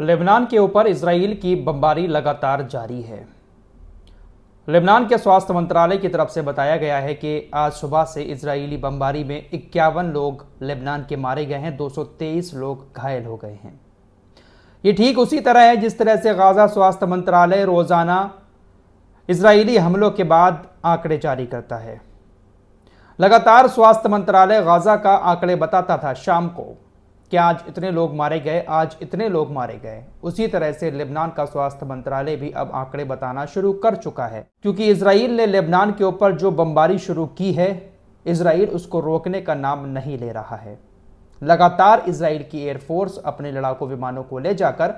Lebanon के ऊपर Israel की बमबारी लगातार जारी है लेबनान के स्वास्थ्य मंत्रालय की तरफ से बताया गया है कि आज सुबह से इसराइली बमबारी में इक्यावन लोग लेबनान के मारे गए हैं 223 लोग घायल हो गए हैं ये ठीक उसी तरह है जिस तरह से गाज़ा स्वास्थ्य मंत्रालय रोज़ाना इसराइली हमलों के बाद आंकड़े जारी करता है लगातार स्वास्थ्य मंत्रालय गाज़ा का आंकड़े बताता था शाम को कि आज इतने लोग मारे गए आज इतने लोग मारे गए उसी तरह से लेबनान का स्वास्थ्य मंत्रालय भी अब आंकड़े बताना शुरू कर चुका है क्योंकि इसराइल ने लेबनान के ऊपर जो बमबारी शुरू की है इसराइल उसको रोकने का नाम नहीं ले रहा है लगातार इसराइल की एयरफोर्स अपने लड़ाकू विमानों को ले जाकर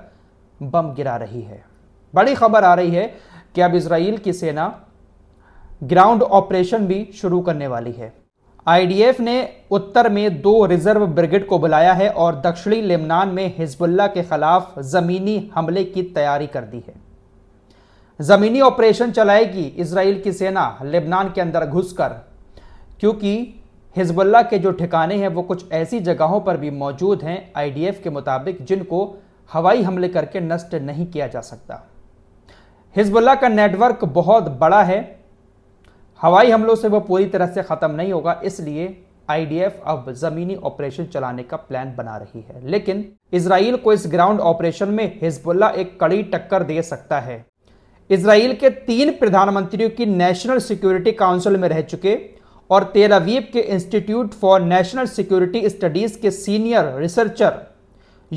बम गिरा रही है बड़ी खबर आ रही है कि अब इसराइल की सेना ग्राउंड ऑपरेशन भी शुरू करने वाली है आईडीएफ ने उत्तर में दो रिजर्व ब्रिगेड को बुलाया है और दक्षिणी लेबनान में हिजबुल्ला के खिलाफ ज़मीनी हमले की तैयारी कर दी है ज़मीनी ऑपरेशन चलाएगी इसराइल की सेना लेबनान के अंदर घुसकर क्योंकि हिजबुल्ला के जो ठिकाने हैं वो कुछ ऐसी जगहों पर भी मौजूद हैं आईडीएफ के मुताबिक जिनको हवाई हमले करके नष्ट नहीं किया जा सकता हिजबुल्ला का नेटवर्क बहुत बड़ा है हवाई हमलों से वह पूरी तरह से ख़त्म नहीं होगा इसलिए आईडीएफ अब जमीनी ऑपरेशन चलाने का प्लान बना रही है लेकिन इसराइल को इस ग्राउंड ऑपरेशन में हिजबुल्ला एक कड़ी टक्कर दे सकता है इसराइल के तीन प्रधानमंत्रियों की नेशनल सिक्योरिटी काउंसिल में रह चुके और तेलावीप के institute for national security studies के सीनियर रिसर्चर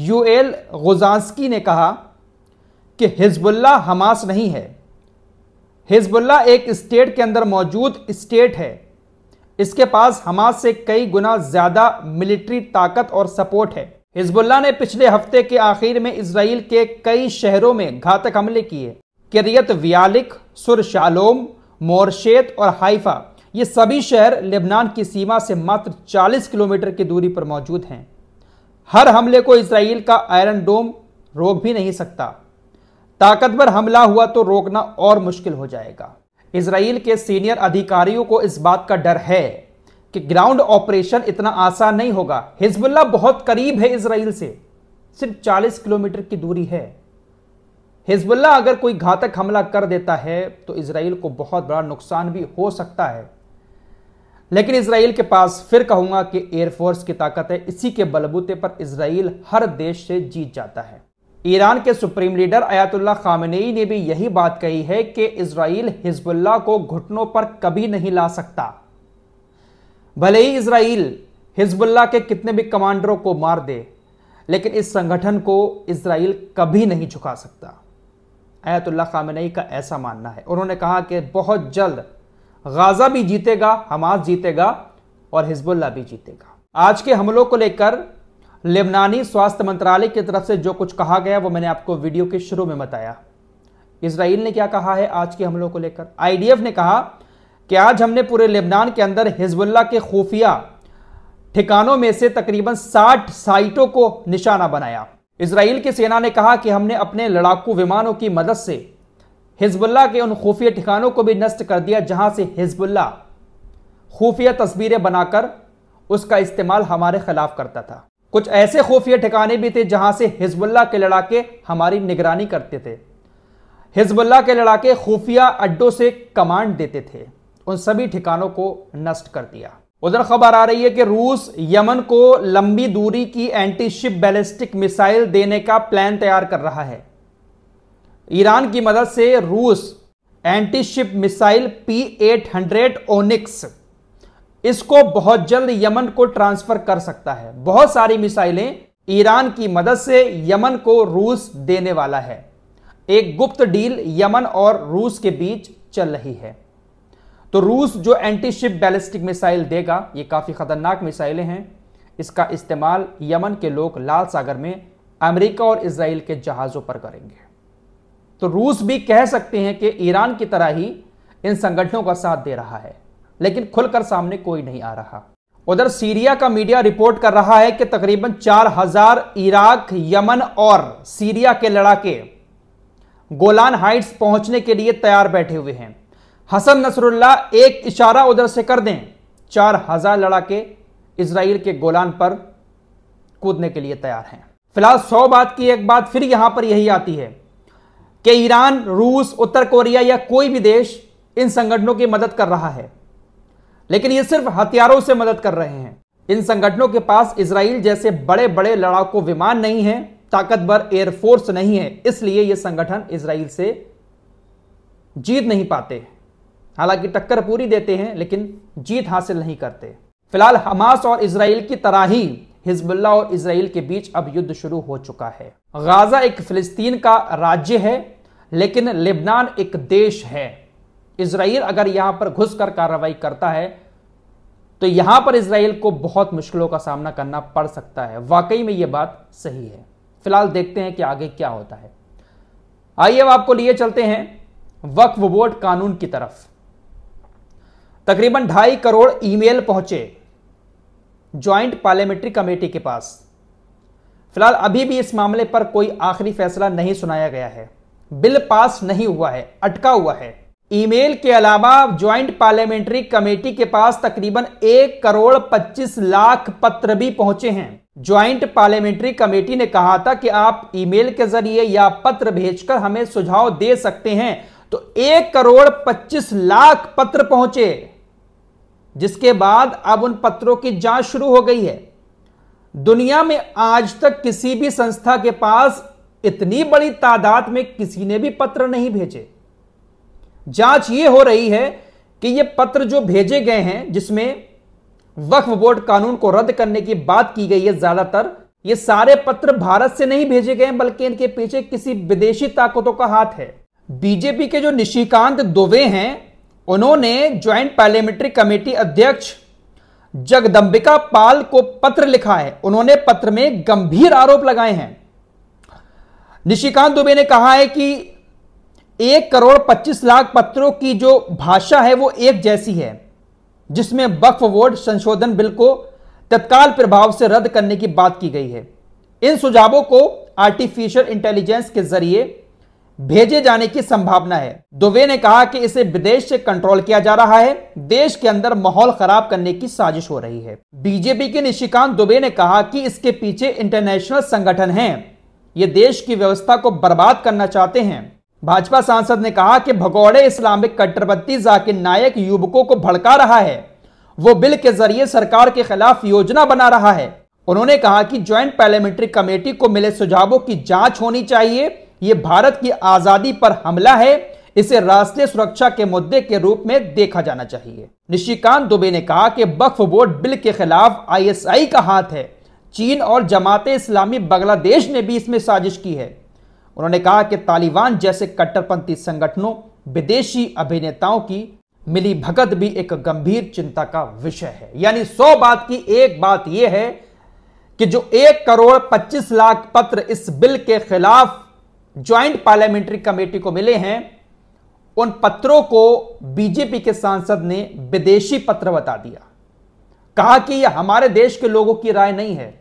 यूएल गुजांसकी ने कहा कि हिजबुल्ला हमास नहीं है हिजबुल्ला एक स्टेट के अंदर मौजूद स्टेट है इसके पास हमास से कई गुना ज़्यादा मिलिट्री ताकत और सपोर्ट है हिजबुल्ला ने पिछले हफ्ते के आखिर में इसराइल के कई शहरों में घातक हमले किए किरियत वियालिक सुर शालोम मोरशेत और हाइफा ये सभी शहर लेबनान की सीमा से मात्र 40 किलोमीटर की दूरी पर मौजूद हैं हर हमले को इसराइल का आयरन डोम रोक भी नहीं सकता ताकतवर हमला हुआ तो रोकना और मुश्किल हो जाएगा इसराइल के सीनियर अधिकारियों को इस बात का डर है कि ग्राउंड ऑपरेशन इतना आसान नहीं होगा हिजबुल्ला बहुत करीब है इसराइल से सिर्फ 40 किलोमीटर की दूरी है हिजबुल्ला अगर कोई घातक हमला कर देता है तो इसराइल को बहुत बड़ा नुकसान भी हो सकता है लेकिन इसराइल के पास फिर कहूंगा कि एयरफोर्स की ताकत है इसी के बलबूते पर इसराइल हर देश से जीत जाता है ईरान के सुप्रीम लीडर अयातुल्ला खामनेई ने भी यही बात कही है कि इसराइल हिजबुल्ला को घुटनों पर कभी नहीं ला सकता भले ही इसराइल हिजबुल्ला के कितने भी कमांडरों को मार दे लेकिन इस संगठन को इसराइल कभी नहीं झुका सकता अयातुल्ला खामनेई का ऐसा मानना है उन्होंने कहा कि बहुत जल्द गाजा भी जीतेगा हमास जीतेगा और हिजबुल्ला भी जीतेगा आज के हमलों को लेकर लेबनानी स्वास्थ्य मंत्रालय की तरफ से जो कुछ कहा गया वो मैंने आपको वीडियो के शुरू में बताया इसराइल ने क्या कहा है आज के हमलों को लेकर आईडीएफ ने कहा कि आज हमने पूरे लेबनान के अंदर हिजबुल्ला के खुफिया ठिकानों में से तकरीबन 60 साइटों को निशाना बनाया इसराइल की सेना ने कहा कि हमने अपने लड़ाकू विमानों की मदद से हिजबुल्ला के उन खुफिया ठिकानों को भी नष्ट कर दिया जहां से हिजबुल्ला खुफिया तस्वीरें बनाकर उसका इस्तेमाल हमारे खिलाफ करता था कुछ ऐसे खुफिया ठिकाने भी थे जहां से हिजबुल्ला के लड़ाके हमारी निगरानी करते थे हिजबुल्ला के लड़ाके खुफिया अड्डों से कमांड देते थे उन सभी ठिकानों को नष्ट कर दिया उधर खबर आ रही है कि रूस यमन को लंबी दूरी की एंटी शिप बैलिस्टिक मिसाइल देने का प्लान तैयार कर रहा है ईरान की मदद से रूस anti ship missile P eight hundred Onyx इसको बहुत जल्द यमन को ट्रांसफर कर सकता है बहुत सारी मिसाइलें ईरान की मदद से यमन को रूस देने वाला है एक गुप्त डील यमन और रूस के बीच चल रही है तो रूस जो एंटी शिप बैलिस्टिक मिसाइल देगा ये काफ़ी ख़तरनाक मिसाइलें हैं इसका इस्तेमाल यमन के लोग लाल सागर में अमेरिका और इसराइल के जहाज़ों पर करेंगे तो रूस भी कह सकते हैं कि ईरान की तरह ही इन संगठनों का साथ दे रहा है लेकिन खुलकर सामने कोई नहीं आ रहा उधर सीरिया का मीडिया रिपोर्ट कर रहा है कि तकरीबन 4000 इराक यमन और सीरिया के लड़ाके गोलान हाइट्स पहुंचने के लिए तैयार बैठे हुए हैं हसन नसरुल्ला एक इशारा उधर से कर दें 4000 लड़ाके इसराइल के गोलान पर कूदने के लिए तैयार हैं फिलहाल सौ बात की एक बात फिर यहां पर यही आती है कि ईरान रूस उत्तर कोरिया या कोई भी देश इन संगठनों की मदद कर रहा है लेकिन ये सिर्फ हथियारों से मदद कर रहे हैं इन संगठनों के पास इसराइल जैसे बड़े बड़े लड़ाकू विमान नहीं है ताकतवर एयरफोर्स नहीं है इसलिए यह संगठन इसराइल से जीत नहीं पाते हालांकि टक्कर पूरी देते हैं लेकिन जीत हासिल नहीं करते फिलहाल हमास और इसराइल की तरह ही हिजबुल्ला और इसराइल के बीच अब युद्ध शुरू हो चुका है गाजा एक फिलिस्तीन का राज्य है लेकिन लेबनान एक देश है इसराइल अगर यहां पर घुसकर कार्रवाई करता है तो यहां पर इसराइल को बहुत मुश्किलों का सामना करना पड़ सकता है वाकई में यह बात सही है फिलहाल देखते हैं कि आगे क्या होता है आइए अब आपको लिए चलते हैं वक्फ बोर्ड कानून की तरफ तकरीबन ढाई करोड़ ईमेल पहुंचे ज्वाइंट पार्लियामेंट्री कमेटी के पास फिलहाल अभी भी इस मामले पर कोई आखिरी फैसला नहीं सुनाया गया है बिल पास नहीं हुआ है अटका हुआ है ईमेल के अलावा ज्वाइंट पार्लियामेंट्री कमेटी के पास तकरीबन एक करोड़ पच्चीस लाख पत्र भी पहुंचे हैं ज्वाइंट पार्लियामेंट्री कमेटी ने कहा था कि आप ईमेल के जरिए या पत्र भेजकर हमें सुझाव दे सकते हैं तो एक करोड़ पच्चीस लाख पत्र पहुंचे जिसके बाद अब उन पत्रों की जांच शुरू हो गई है दुनिया में आज तक किसी भी संस्था के पास इतनी बड़ी तादाद में किसी ने भी पत्र नहीं भेजे जांच ये हो रही है कि ये पत्र जो भेजे गए हैं जिसमें वक्फ बोर्ड कानून को रद्द करने की बात की गई है ज्यादातर ये सारे पत्र भारत से नहीं भेजे गए बल्कि इनके पीछे किसी विदेशी ताकतों का हाथ है बीजेपी के जो निशिकांत दुबे हैं उन्होंने ज्वाइंट पार्लियामेंट्री कमेटी अध्यक्ष जगदम्बिका पाल को पत्र लिखा है उन्होंने पत्र में गंभीर आरोप लगाए हैं निशिकांत दुबे ने कहा है कि एक करोड़ पच्चीस लाख पत्रों की जो भाषा है वो एक जैसी है जिसमें वक्फ वोट संशोधन बिल को तत्काल प्रभाव से रद्द करने की बात की गई है इन सुझावों को आर्टिफिशियल इंटेलिजेंस के जरिए भेजे जाने की संभावना है दुबे ने कहा कि इसे विदेश से कंट्रोल किया जा रहा है देश के अंदर माहौल खराब करने की साजिश हो रही है बीजेपी के निशिकांत दुबे ने कहा कि इसके पीछे इंटरनेशनल संगठन हैं ये देश की व्यवस्था को बर्बाद करना चाहते हैं भाजपा सांसद ने कहा कि भगौड़े इस्लामिक कट्टरपंथी जाकिर नायक युवकों को भड़का रहा है वो बिल के जरिए सरकार के खिलाफ योजना बना रहा है उन्होंने कहा कि ज्वाइंट पार्लियामेंट्री कमेटी को मिले सुझावों की जांच होनी चाहिए यह भारत की आजादी पर हमला है इसे राष्ट्रीय सुरक्षा के मुद्दे के रूप में देखा जाना चाहिए निशिकांत दुबे ने कहा कि वक्फ बोर्ड बिल के खिलाफ आईएसआई का हाथ है चीन और जमात इस्लामी बांग्लादेश ने भी इसमें साजिश की है उन्होंने कहा कि तालिबान जैसे कट्टरपंथी संगठनों विदेशी अभिनेताओं की मिली भगत भी एक गंभीर चिंता का विषय है यानी सौ बात की एक बात यह है कि जो एक करोड़ पच्चीस लाख पत्र इस बिल के खिलाफ ज्वाइंट पार्लियामेंट्री कमेटी को मिले हैं उन पत्रों को बीजेपी के सांसद ने विदेशी पत्र बता दिया कहा कि यह हमारे देश के लोगों की राय नहीं है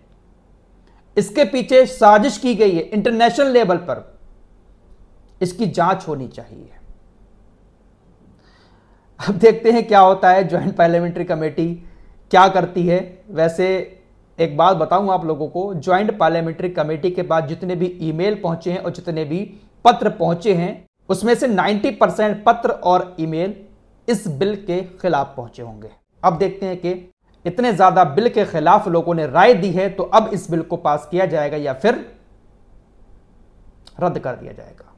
इसके पीछे साजिश की गई है इंटरनेशनल लेवल पर इसकी जांच होनी चाहिए अब देखते हैं क्या होता है ज्वाइंट पार्लियामेंट्री कमेटी क्या करती है वैसे एक बात बताऊं आप लोगों को ज्वाइंट पार्लियामेंट्री कमेटी के बाद जितने भी ईमेल पहुंचे हैं और जितने भी पत्र पहुंचे हैं उसमें से 90 परसेंट पत्र और ईमेल इस बिल के खिलाफ पहुंचे होंगे अब देखते हैं कि इतने ज्यादा बिल के खिलाफ लोगों ने राय दी है तो अब इस बिल को पास किया जाएगा या फिर रद्द कर दिया जाएगा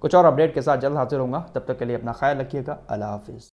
कुछ और अपडेट के साथ जल्द हाजिर होगा तब तक के लिए अपना ख्याल रखिएगा अल्लाह हाफिज